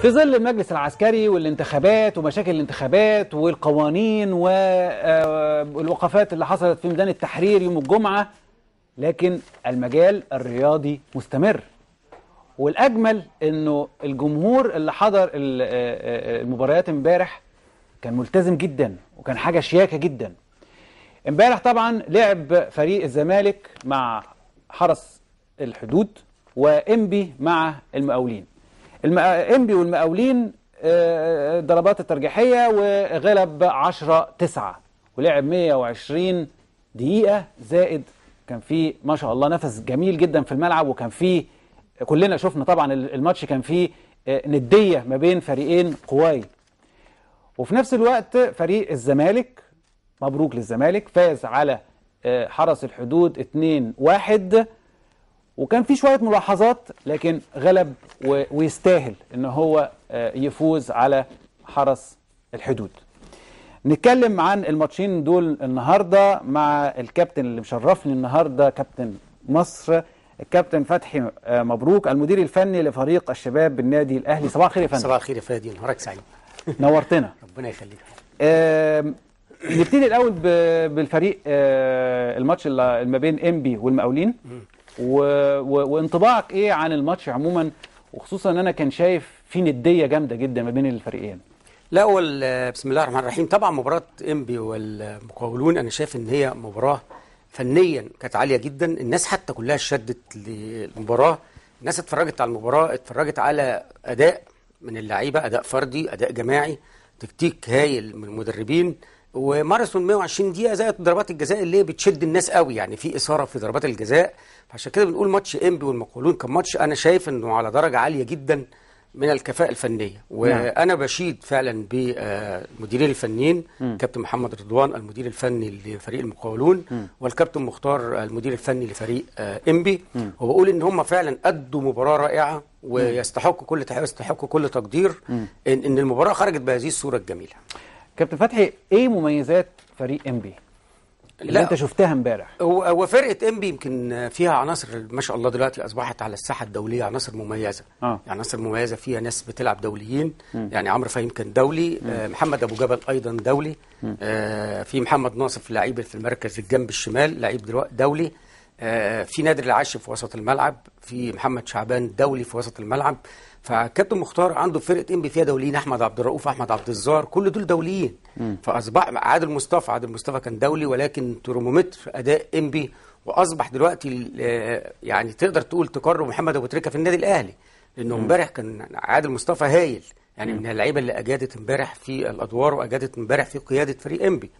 في ظل المجلس العسكري والانتخابات ومشاكل الانتخابات والقوانين آه، والوقفات اللي حصلت في ميدان التحرير يوم الجمعة لكن المجال الرياضي مستمر والأجمل أنه الجمهور اللي حضر آه، آه، المباريات امبارح كان ملتزم جدا وكان حاجة شياكة جدا امبارح طبعا لعب فريق الزمالك مع حرس الحدود وإنبي مع المقاولين الامبي والمقاولين ضربات الترجيحية وغلب 10 9 ولعب 120 دقيقة زائد كان في ما شاء الله نفس جميل جدا في الملعب وكان في كلنا شفنا طبعا الماتش كان فيه ندية ما بين فريقين قواي وفي نفس الوقت فريق الزمالك مبروك للزمالك فاز على حرس الحدود 2-1 وكان في شوية ملاحظات لكن غلب ويستاهل ان هو آه، يفوز على حرس الحدود نتكلم عن الماتشين دول النهاردة مع الكابتن اللي مشرفني النهاردة كابتن مصر الكابتن فتحي آه، مبروك المدير الفني لفريق الشباب بالنادي الاهلي صباح الخير يا فندم صباح الخير يا فادي نهارك سعيد نورتنا ربنا يخليك نبتدي الاول بالفريق آه، الماتش اللي ما بين انبي والمقاولين و... و... وانطباعك ايه عن الماتش عموما وخصوصا ان انا كان شايف في نديه جامده جدا ما بين الفريقين لا اول بسم الله الرحمن الرحيم طبعا مباراه انبي والمقاولون انا شايف ان هي مباراه فنيا كانت عاليه جدا الناس حتى كلها شدت للمباراه الناس اتفرجت على المباراه اتفرجت على اداء من اللعيبه اداء فردي اداء جماعي تكتيك هايل من المدربين وماراثون 120 دقيقه زي ضربات الجزاء اللي بتشد الناس قوي يعني في اثاره في ضربات الجزاء فعشان كده بنقول ماتش انبي والمقاولون كان ماتش انا شايف انه على درجه عاليه جدا من الكفاءة الفنية نعم. وأنا بشيد فعلا بمديرين آه، الفنيين كابتن محمد رضوان المدير الفني لفريق المقاولون والكابتن مختار المدير الفني لفريق آه، إنبي وبقول إن هم فعلا أدوا مباراة رائعة ويستحقوا كل تحيه ويستحقوا كل تقدير إن المباراة خرجت بهذه الصورة الجميلة كابتن فتحي ايه مميزات فريق ام بي اللي انت شفتها امبارح هو فرقه ام بي يمكن فيها عناصر ما شاء الله دلوقتي اصبحت على الساحه الدوليه عناصر مميزه آه. يعني عناصر مميزه فيها ناس بتلعب دوليين م. يعني عمرو فهيم كان دولي م. آه محمد ابو جبل ايضا دولي آه في محمد ناصف لعيب في المركز الجنب الشمال لعيب دولي آه في نادر العاشي في وسط الملعب في محمد شعبان دولي في وسط الملعب فكابتن مختار عنده فرقه ام بي فيها دوليين احمد عبد الرؤوف احمد عبد الزار كل دول دوليين فاصبح عادل مصطفى عادل مصطفى كان دولي ولكن ترمومتر اداء ام بي واصبح دلوقتي آه، يعني تقدر تقول تقرب محمد ابو تريكه في النادي الاهلي لانه امبارح كان عادل مصطفى هايل يعني من اللعيبه اللي اجادت امبارح في الادوار واجادت امبارح في قياده فريق انبي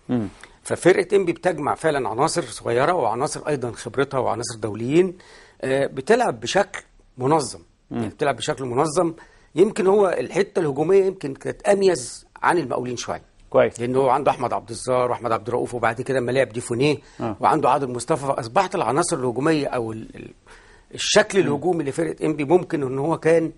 ففرقه انبي بتجمع فعلا عناصر صغيره وعناصر ايضا خبرتها وعناصر دوليين آه، بتلعب بشكل منظم يعني بتلعب بشكل منظم يمكن هو الحته الهجوميه يمكن كانت اميز عن المقاولين شويه كويس لان هو عنده احمد عبد الزار واحمد عبد الرؤوف وبعد كده لما لعب ديفونيه آه. وعنده عادل مصطفى فاصبحت العناصر الهجوميه او الشكل الهجومي لفرقه انبي ممكن ان هو كان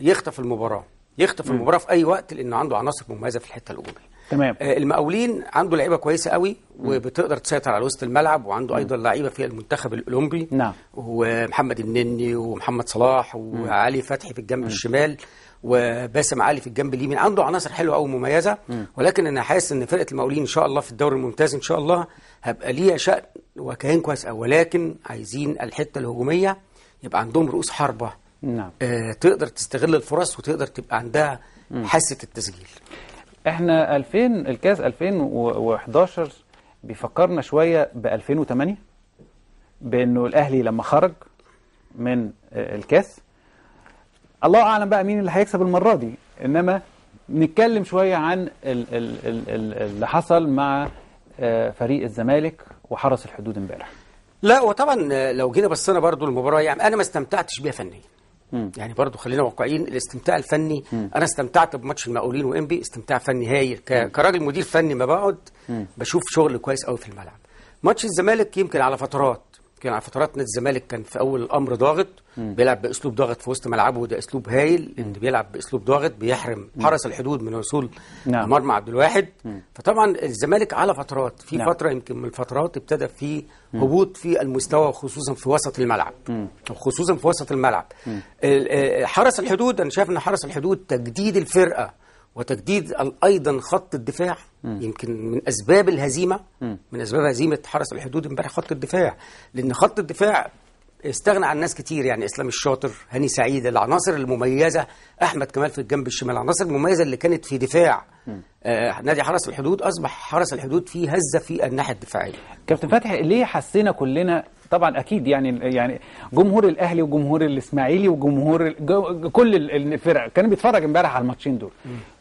يخطف المباراه يخطف المباراه في اي وقت لانه عنده عناصر مميزه في الحته الهجوميه تمام آه، المقاولين عنده لعيبه كويسه قوي وبتقدر تسيطر على وسط الملعب وعنده مم. ايضا لعيبه في المنتخب الاولمبي نعم ومحمد النني ومحمد صلاح وعلي فتحي في الجنب مم. الشمال وباسم علي في الجنب اليمين عنده عناصر حلوه قوي مميزه ولكن انا حاسس ان فرقه المقاولين ان شاء الله في الدوري الممتاز ان شاء الله هبقى ليها شأن وكيان كويس قوي ولكن عايزين الحته الهجوميه يبقى عندهم رؤوس حربه نعم آه تقدر تستغل الفرص وتقدر تبقى عندها حاسه التسجيل احنا 2000 الكاس 2011 بيفكرنا شوية ب 2008 بأنه الأهلي لما خرج من آه، الكاس الله أعلم بقى مين اللي هيكسب المرة دي إنما نتكلم شوية عن اللي حصل مع آه، فريق الزمالك وحرس الحدود امبارح لا وطبعا لو جينا بصينا برضو المباراة يعني أنا ما استمتعتش بيها فنيا مم. يعني برضو خلينا واقعيين الاستمتاع الفني مم. انا استمتعت بماتش المقاولين وانبي استمتاع فني هايل كراجل مدير فني ما بقعد مم. بشوف شغل كويس قوي في الملعب ماتش الزمالك يمكن على فترات كان على فترات نادي الزمالك كان في اول الامر ضاغط بيلعب باسلوب ضاغط في وسط ملعبه وده اسلوب هايل ان بيلعب باسلوب ضاغط بيحرم حرس الحدود من وصول نعم. مرمى عبد الواحد مم. فطبعا الزمالك على فترات في نعم. فتره يمكن من الفترات ابتدى في هبوط في المستوى خصوصا في وسط الملعب خصوصا في وسط الملعب حرس الحدود انا شايف ان حرس الحدود تجديد الفرقه وتجديد ايضا خط الدفاع م. يمكن من اسباب الهزيمه م. من اسباب هزيمه حرس الحدود امبارح خط الدفاع لان خط الدفاع استغنى عن ناس كتير يعني اسلام الشاطر هاني سعيد العناصر المميزه احمد كمال في الجنب الشمال العناصر المميزه اللي كانت في دفاع آه نادي حرس الحدود اصبح حرس الحدود فيه هزه في الناحيه الدفاعيه كابتن فتحي ليه حسينا كلنا طبعا اكيد يعني يعني جمهور الاهلي وجمهور الاسماعيلي وجمهور كل الفرق كان بيتفرج امبارح على الماتشين دول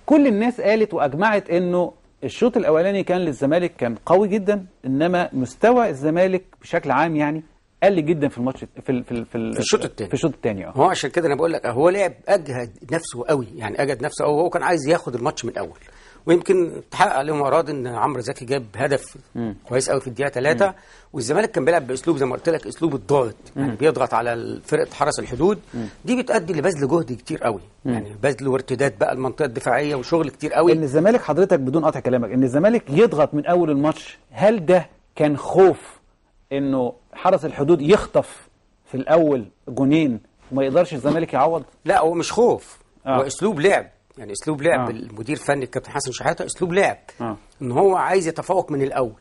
كل الناس قالت وأجمعت أنه الشوط الأولاني كان للزمالك كان قوي جدا إنما مستوى الزمالك بشكل عام يعني قل جدا في الماتش في في في, الشوط الثاني في الشوط الثاني اه هو عشان كده انا بقول لك هو لعب اجهد نفسه قوي يعني اجهد نفسه قوي هو كان عايز ياخد الماتش من الاول ويمكن تحقق لهم اراد ان عمرو زكي جاب هدف كويس قوي في الدقيقه ثلاثه والزمالك كان بيلعب باسلوب زي ما قلت لك اسلوب الضاغط يعني بيضغط على فرقه حرس الحدود مم. دي بتؤدي لبذل جهد كتير قوي مم. يعني بذل وارتداد بقى المنطقه الدفاعيه وشغل كتير قوي ان الزمالك حضرتك بدون قطع كلامك ان الزمالك يضغط من اول الماتش هل ده كان خوف انه حرس الحدود يخطف في الاول جونين وما يقدرش الزمالك يعوض لا هو مش خوف آه. هو اسلوب لعب يعني اسلوب لعب آه. المدير الفني الكابتن حسن شحاته اسلوب لعب آه. ان هو عايز يتفوق من الاول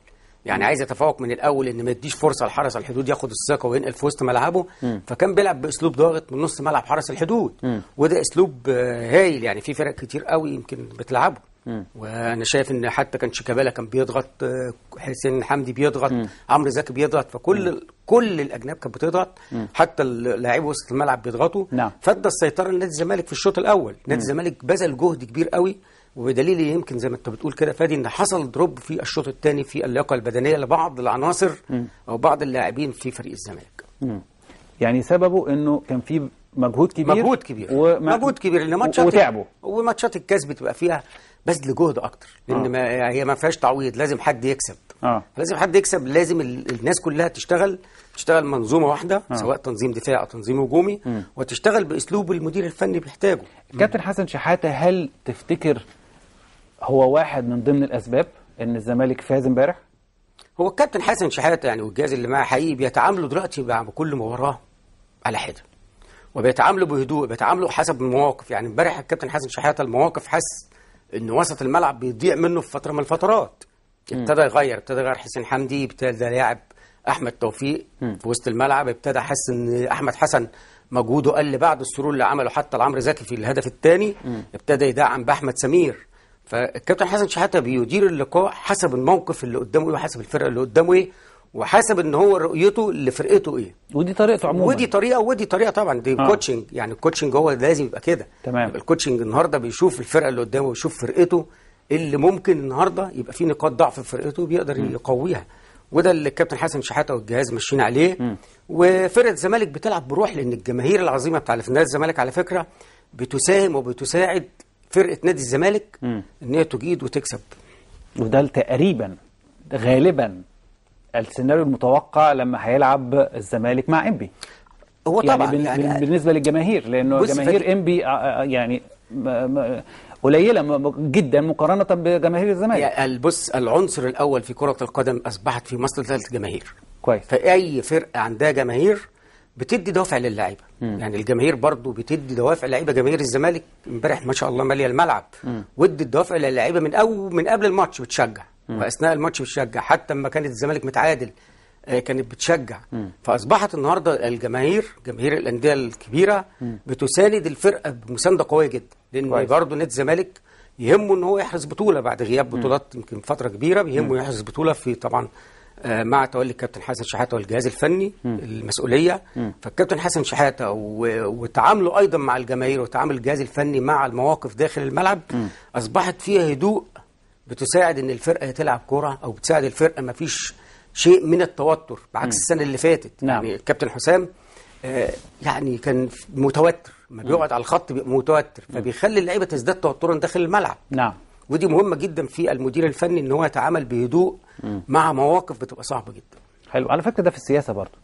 يعني م. عايز يتفوق من الاول ان ما يديش فرصه لحرس الحدود ياخد الثقه وينقل في وسط ملعبه م. فكان بيلعب باسلوب ضاغط من نص ملعب حرس الحدود م. وده اسلوب آه، هايل يعني في فرق كتير قوي يمكن بتلعبه وانا شايف ان حتى كان شيكابالا كان بيضغط آه، حسين حمدي بيضغط عمرو زكي بيضغط فكل م. كل الاجناب كانت بتضغط م. حتى اللاعبين وسط الملعب بيضغطوا نعم. فادى السيطره لنادي الزمالك في الشوط الاول نادي الزمالك بذل جهد كبير قوي وبدليل يمكن زي ما انت بتقول كده فادي ان حصل دروب في الشوط الثاني في اللياقه البدنيه لبعض العناصر م. او بعض اللاعبين في فريق الزمالك يعني سببه انه كان في مجهود كبير مجهود كبير ومجهود كبير ان ماتشات وتعبوا وماتشات الكاس بتبقى فيها بذل جهد اكتر لان آه. ما هي ما فيهاش تعويض لازم حد يكسب آه. لازم حد يكسب لازم الناس كلها تشتغل تشتغل منظومه واحده آه. سواء تنظيم دفاع او تنظيم هجومي وتشتغل باسلوب المدير الفني بيحتاجه كابتن حسن شحاته هل تفتكر هو واحد من ضمن الاسباب ان الزمالك فاز امبارح هو الكابتن حسن شحاته يعني والجهاز اللي معاه حقيقي بيتعاملوا دلوقتي مع كل مباراه على حده وبيتعاملوا بهدوء بيتعاملوا حسب المواقف يعني امبارح الكابتن حسن شحاته المواقف حس ان وسط الملعب بيضيع منه في فتره من الفترات ابتدى يغير ابتدى يغير حسين حمدي ابتدى لاعب احمد توفيق م. في وسط الملعب ابتدى حس ان احمد حسن مجهوده قل بعد السرور اللي عمله حتى لعمرو زكي في الهدف الثاني ابتدى يدعم باحمد سمير فالكابتن حسن شحاته بيدير اللقاء حسب الموقف اللي قدامه وحسب الفرقه اللي قدامه ايه وحسب ان هو رؤيته لفرقته ايه ودي طريقته عموما ودي طريقه ودي طريقه طبعا دي آه. كوتشنج يعني الكوتشنج هو لازم يبقى كده تمام الكوتشنج النهارده بيشوف الفرقه اللي قدامه ويشوف فرقته اللي ممكن النهارده يبقى فيه نقاط ضعف في فرقته بيقدر م. يقويها وده اللي الكابتن حسن شحاته والجهاز ماشيين عليه م. وفرقه الزمالك بتلعب بروح لان الجماهير العظيمه بتاع نادي الزمالك على فكره بتساهم وبتساعد فرقه نادي الزمالك م. ان هي تجيد وتكسب وده تقريبا غالبا السيناريو المتوقع لما هيلعب الزمالك مع انبي هو يعني طبعا يعني, يعني بالنسبه للجماهير لانه جماهير انبي يعني قليله جدا مقارنه بجماهير الزمالك بص العنصر الاول في كره القدم اصبحت في مصر ثلاث جماهير كويس فاي فرقه عندها جماهير بتدي دوافع للاعيبه يعني الجماهير برضو بتدي دوافع للاعيبه جماهير الزمالك امبارح ما شاء الله ماليه الملعب ودت دوافع للاعيبه من اول من قبل الماتش بتشجع واثناء الماتش بتشجع حتى لما كانت الزمالك متعادل آه، كانت بتشجع م. فاصبحت النهارده الجماهير جماهير الانديه الكبيره م. بتساند الفرقه بمسانده قويه جدا لان برضه نادي الزمالك يهمه ان هو يحرز بطوله بعد غياب بطولات يمكن فتره كبيره بيهمه يحرز بطوله في طبعا آه، مع تولي الكابتن حسن شحاته والجهاز الفني م. المسؤوليه م. فالكابتن حسن شحاته وتعامله ايضا مع الجماهير وتعامل الجهاز الفني مع المواقف داخل الملعب م. اصبحت فيها هدوء بتساعد ان الفرقه تلعب كوره او بتساعد الفرقه ما فيش شيء من التوتر بعكس م. السنه اللي فاتت نعم. يعني الكابتن حسام آه يعني كان متوتر ما بيقعد على الخط بيبقى متوتر فبيخلي اللعيبه تزداد توترا داخل الملعب نعم ودي مهمه جدا في المدير الفني ان هو يتعامل بهدوء م. مع مواقف بتبقى صعبه جدا حلو على فكره ده في السياسه برضه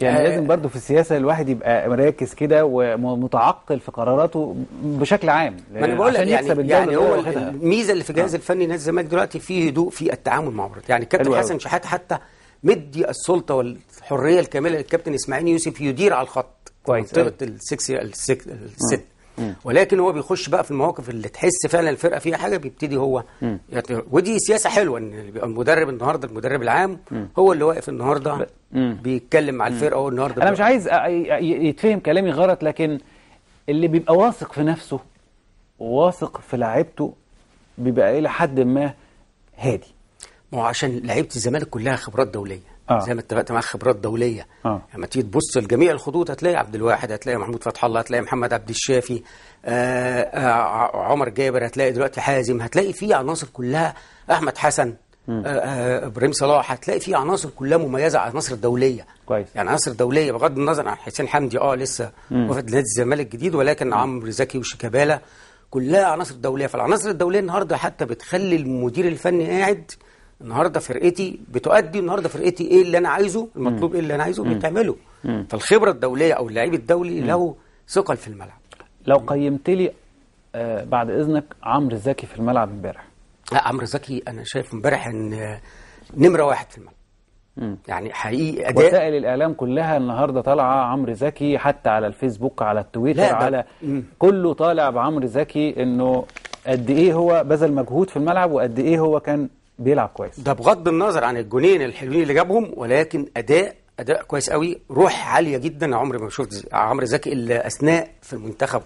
يعني آه لازم برضو في السياسة الواحد يبقى مراكز كده ومتعقل في قراراته بشكل عام ما انا بقول يعني يكسب يعني, يعني هو الميزه اللي في الجهاز آه. الفني نادي الزمالك دلوقتي فيه هدوء في التعامل مع مرات يعني الكابتن حسن شحاته حتى مدي السلطه والحريه الكامله للكابتن اسماعيل يوسف يدير على الخط كويس منطقه آه. الست ولكن هو بيخش بقى في المواقف اللي تحس فعلا الفرقه فيها حاجه بيبتدي هو يعني ودي سياسه حلوه ان المدرب النهارده المدرب العام هو اللي واقف النهارده بيتكلم مع الفرقه هو النهارده انا مش عايز يتفهم كلامي غلط لكن اللي بيبقى واثق في نفسه واثق في لعيبته بيبقى الى حد ما هادي ما هو عشان لعيبه الزمالك كلها خبرات دوليه آه. زي ما اتفقت معاك خبرات دوليه آه. لما تيجي تبص لجميع الخطوط هتلاقي عبد الواحد هتلاقي محمود فتح الله هتلاقي محمد عبد الشافي آه آه عمر جابر هتلاقي دلوقتي حازم هتلاقي في عناصر كلها احمد حسن آه آه ابراهيم صلاح هتلاقي في عناصر كلها مميزه عناصر دوليه كويس يعني عناصر دوليه بغض النظر عن حسين حمدي اه لسه وفد نادي الزمالك جديد ولكن عمرو زكي وشيكابالا كلها عناصر دوليه فالعناصر الدوليه النهارده حتى بتخلي المدير الفني قاعد النهارده فرقتي بتؤدي النهارده فرقتي ايه اللي انا عايزه المطلوب ايه اللي انا عايزه بتعمله فالخبره الدوليه او اللعيب الدولي له ثقل في الملعب لو قيمت لي آه بعد اذنك عمرو زكي في الملعب امبارح لا عمرو زكي انا شايف امبارح ان آه، نمره واحد في الملعب مم. يعني حقيقي اداء وسائل الاعلام كلها النهارده طالعه عمرو زكي حتى على الفيسبوك على التويتر على مم. كله طالع بعمرو زكي انه قد ايه هو بذل مجهود في الملعب وقد ايه هو كان بيلعب كويس ده بغض النظر عن الجونين الحلوين اللي جابهم ولكن اداء اداء كويس قوي روح عاليه جدا عمري ما شفت عمرو زكي الا اثناء في المنتخب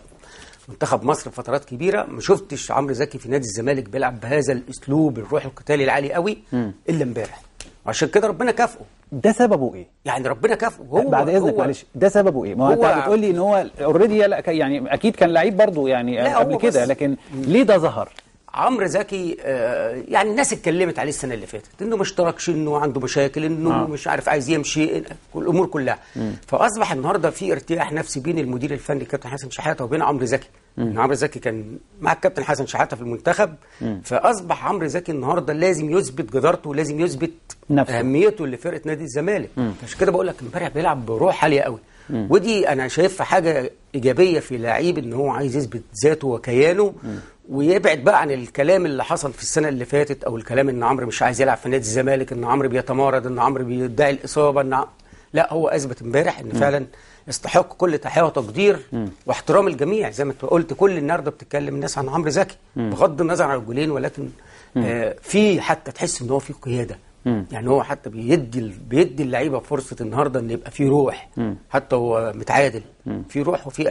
منتخب مصر فترات كبيره ما شفتش عمرو زكي في نادي الزمالك بيلعب بهذا الاسلوب الروح القتالي العالي قوي م. الا امبارح عشان كده ربنا كافئه ده سببه ايه؟ يعني ربنا كافئه هو بعد اذنك معلش ده سببه ايه؟ ما هو انت بتقول لي ان هو اوريدي يعني اكيد كان لعيب برضه يعني قبل كده لكن ليه ده ظهر؟ عمرو زكي آه، يعني الناس اتكلمت عليه السنه اللي فاتت انه ما اشتركش انه عنده مشاكل انه آه. مش عارف عايز يمشي الامور كلها مم. فاصبح النهارده في ارتياح نفسي بين المدير الفني كابتن حسن شحاته وبين عمرو زكي عمرو زكي كان مع الكابتن حسن شحاته في المنتخب مم. فاصبح عمرو زكي النهارده لازم يثبت جدارته ولازم يثبت نفسه. اهميته لفرقه نادي الزمالك عشان كده بقول لك امبارح بيلعب بروح عاليه قوي مم. ودي انا شايفها حاجه ايجابيه في لعيب ان هو عايز يثبت ذاته وكيانه مم. ويبعد بقى عن الكلام اللي حصل في السنه اللي فاتت او الكلام ان عمرو مش عايز يلعب في نادي الزمالك ان عمرو بيتمارض ان عمرو بيدعي الاصابه ان لا هو اثبت امبارح ان فعلا يستحق كل تحيه وتقدير واحترام الجميع زي ما انت قلت كل النهارده بتتكلم الناس عن عمرو زكي بغض النظر عن الجولين ولكن آه في حتى تحس ان هو في قياده يعني هو حتى بيدي بيدي اللعيبه فرصه النهارده ان يبقى في روح حتى هو متعادل في روح وفي